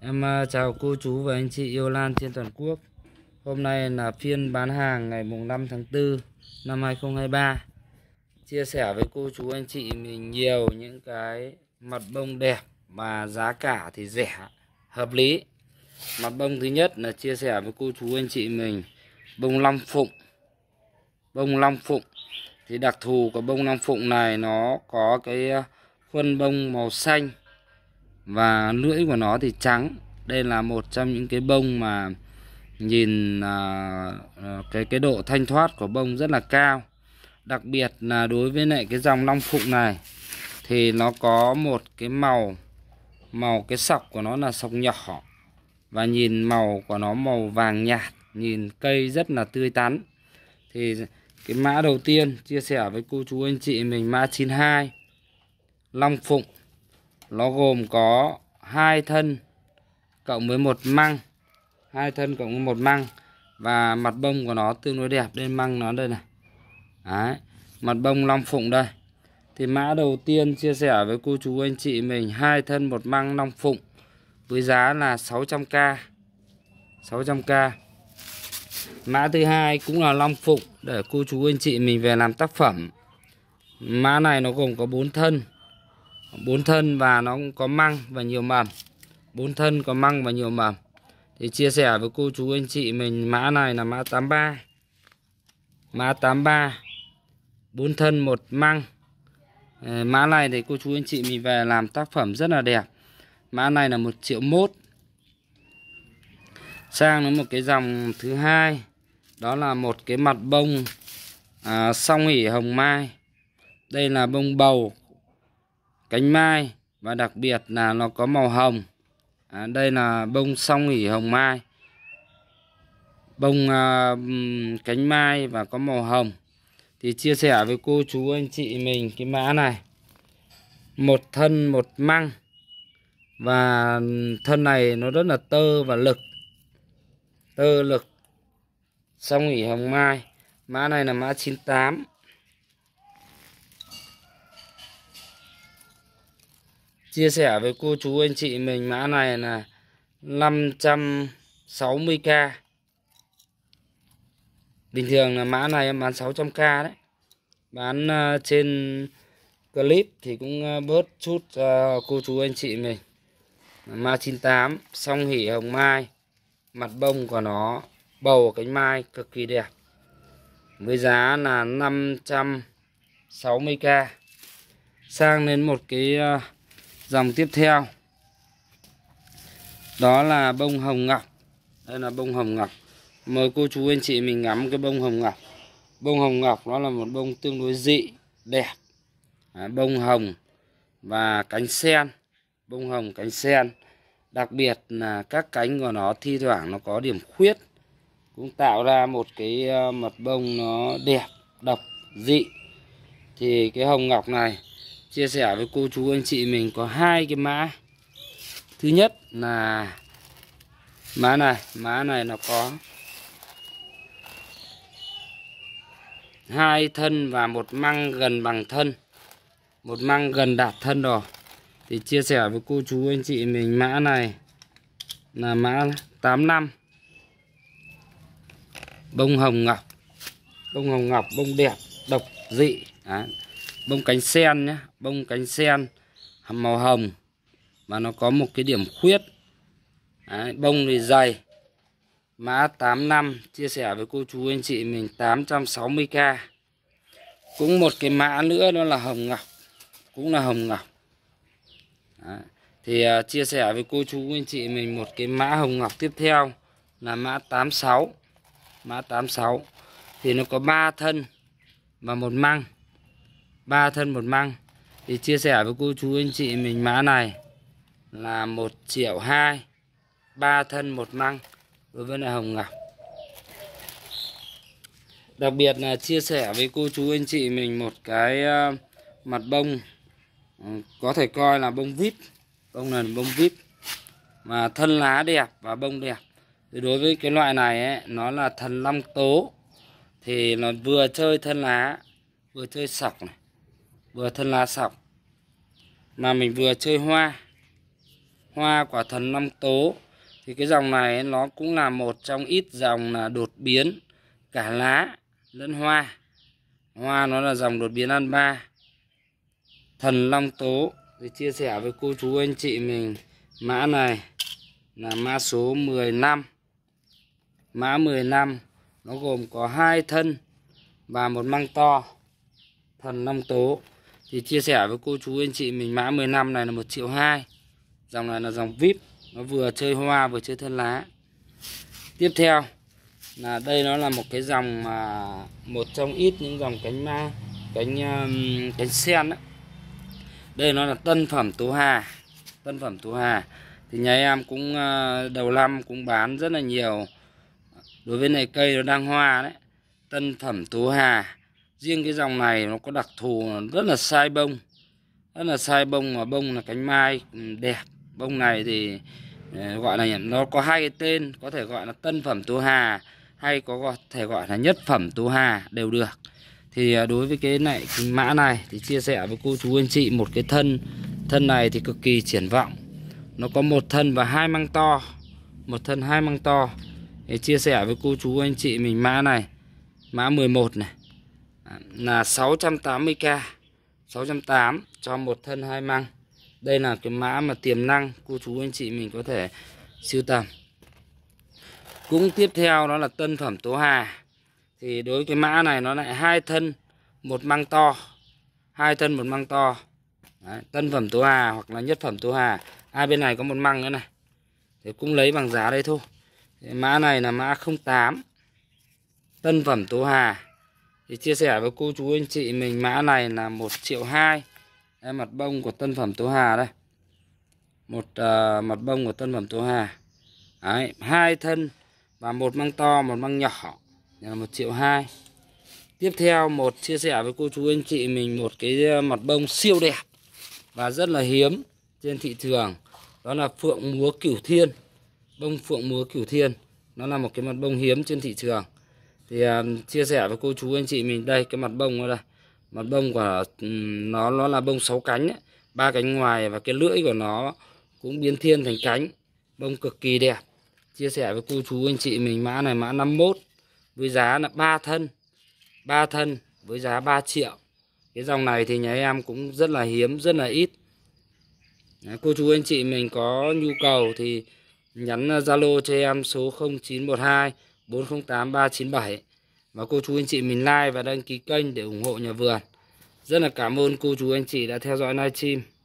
Em ờ, chào cô chú và anh chị yêu lan trên toàn quốc Hôm nay là phiên bán hàng ngày mùng 5 tháng 4 năm 2023 Chia sẻ với cô chú anh chị mình nhiều những cái mặt bông đẹp mà giá cả thì rẻ, hợp lý Mặt bông thứ nhất là chia sẻ với cô chú anh chị mình bông long phụng Bông long phụng thì đặc thù của bông long phụng này nó có cái ờ, khuôn bông màu xanh và lưỡi của nó thì trắng đây là một trong những cái bông mà nhìn à, à, cái cái độ thanh thoát của bông rất là cao đặc biệt là đối với lại cái dòng long phụng này thì nó có một cái màu màu cái sọc của nó là sọc nhỏ và nhìn màu của nó màu vàng nhạt nhìn cây rất là tươi tắn thì cái mã đầu tiên chia sẻ với cô chú anh chị mình mã 92 long phụng nó gồm có hai thân cộng với một măng hai thân cộng với một măng và mặt bông của nó tương đối đẹp đây măng nó đây này Đấy. mặt bông long phụng đây thì mã đầu tiên chia sẻ với cô chú anh chị mình hai thân một măng long phụng với giá là 600k 600k mã thứ hai cũng là long phụng để cô chú anh chị mình về làm tác phẩm mã này nó gồm có bốn thân bốn thân và nó cũng có măng và nhiều mầm bốn thân có măng và nhiều mầm thì chia sẻ với cô chú anh chị mình mã này là mã 83 mã 83 bốn thân một măng ờ, mã này thì cô chú anh chị mình về làm tác phẩm rất là đẹp mã này là một triệu mốt sang đến một cái dòng thứ hai đó là một cái mặt bông à, song hỉ hồng mai đây là bông bầu cánh mai và đặc biệt là nó có màu hồng à, đây là bông song hỉ hồng mai bông à, cánh mai và có màu hồng thì chia sẻ với cô chú anh chị mình cái mã này một thân một măng và thân này nó rất là tơ và lực tơ lực song hỉ hồng mai mã này là mã 98 chia sẻ với cô chú anh chị mình mã này là 560k bình thường là mã này em bán 600k đấy bán ờ, trên clip thì cũng ờ, bớt chút cho cô chú anh chị mình ma 98 song hỉ hồng mai mặt bông của nó bầu cánh mai cực kỳ đẹp với giá là 560k sang đến một cái ờ, Dòng tiếp theo đó là bông hồng ngọc. Đây là bông hồng ngọc. Mời cô chú anh chị mình ngắm cái bông hồng ngọc. Bông hồng ngọc nó là một bông tương đối dị, đẹp. À, bông hồng và cánh sen. Bông hồng cánh sen. Đặc biệt là các cánh của nó thi thoảng nó có điểm khuyết. Cũng tạo ra một cái ờ, mật bông nó đẹp, độc, dị. Thì cái hồng ngọc này chia sẻ với cô chú anh chị mình có hai cái mã thứ nhất là mã này mã này nó có hai thân và một măng gần bằng thân một măng gần đạt thân rồi thì chia sẻ với cô chú anh chị mình mã này là mã 85 bông hồng ngọc bông hồng ngọc bông đẹp độc dị Đấy bông cánh sen nhé bông cánh sen màu hồng và nó có một cái điểm khuyết Đấy, bông thì dày mã 85 chia sẻ với cô chú anh chị mình 860k cũng một cái mã nữa đó là hồng ngọc cũng là hồng ngọc Đấy. thì uh, chia sẻ với cô chú anh chị mình một cái mã hồng ngọc tiếp theo là mã 86 mã 86 thì nó có ba thân và một măng ba thân một măng thì chia sẻ với cô chú anh chị mình mã này là một triệu hai ba thân một măng đối với lại hồng ngọc đặc biệt là chia sẻ với cô chú anh chị mình một cái ờ, mặt bông ừ, có thể coi là bông vip bông này là bông vip mà thân lá đẹp và bông đẹp thì đối với cái loại này ấy, nó là thần long tố thì nó vừa chơi thân lá vừa chơi sọc này vừa thân lá sọc mà mình vừa chơi hoa hoa quả thần năm tố thì cái dòng này nó cũng là một trong ít dòng là đột biến cả lá lẫn hoa hoa nó là dòng đột biến ăn ba thần long tố thì chia sẻ với cô chú anh chị mình mã này là mã số 15 mã 15 nó gồm có hai thân và một măng to thần long tố thì chia sẻ với cô chú anh chị mình mã 15 này là một triệu hai dòng này là dòng VIP nó vừa chơi hoa vừa chơi thân lá tiếp theo là đây nó là một cái dòng mà một trong ít những dòng cánh ma cánh um, cánh sen đấy đây nó là tân phẩm tú hà tân phẩm tú hà thì nhà em cũng uh, đầu năm cũng bán rất là nhiều đối với này cây nó đang hoa đấy tân phẩm tú hà riêng cái dòng này nó có đặc thù rất là sai bông rất là sai bông mà bông là cánh mai ừ, đẹp bông này thì ờ, gọi là nó có hai cái tên có thể gọi là tân phẩm tú hà hay có thể gọi là nhất phẩm tú hà đều được thì ờ, đối với cái này cái mã này thì chia sẻ với cô chú anh chị một cái thân thân này thì cực kỳ triển vọng nó có một thân và hai măng to một thân hai măng to để chia sẻ với cô chú anh chị mình mã này mã 11 này là 680k 608 cho một thân hai măng đây là cái mã mà tiềm năng cô chú anh chị mình có thể siêu tầm cũng tiếp theo đó là tân phẩm tố hà thì đối với cái mã này nó lại hai thân một măng to hai thân một măng to Đấy, tân phẩm tố hà hoặc là nhất phẩm tố hà hai bên này có một măng nữa này thì cũng lấy bằng giá đây thôi thì mã này là mã 08 tân phẩm tố hà thì chia sẻ với cô chú anh chị mình mã này là một triệu hai em mặt bông của tân phẩm tố hà đây một uh, mặt bông của tân phẩm tố hà Đấy, hai thân và một măng to một măng nhỏ là một triệu hai tiếp theo một chia sẻ với cô chú anh chị mình một cái à, mặt bông siêu đẹp và rất là hiếm trên thị trường đó là phượng múa cửu thiên bông phượng múa cửu thiên nó là một cái mặt bông hiếm trên thị trường thì um, chia sẻ với cô chú anh chị mình đây cái mặt bông ở đây mặt bông của ừ, nó nó là bông sáu cánh ấy. ba cánh ngoài và cái lưỡi của nó cũng biến thiên thành cánh bông cực kỳ đẹp chia sẻ với cô chú anh chị mình mã này mã 51 với giá là ba thân ba thân với giá 3 triệu cái dòng này thì nhà em cũng rất là hiếm rất là ít Đấy, cô chú anh chị mình có nhu cầu thì nhắn Zalo cho em số 0912 408 397 và cô chú anh chị mình like và đăng ký kênh để ủng hộ nhà vườn. Rất là cảm ơn cô chú anh chị đã theo dõi livestream.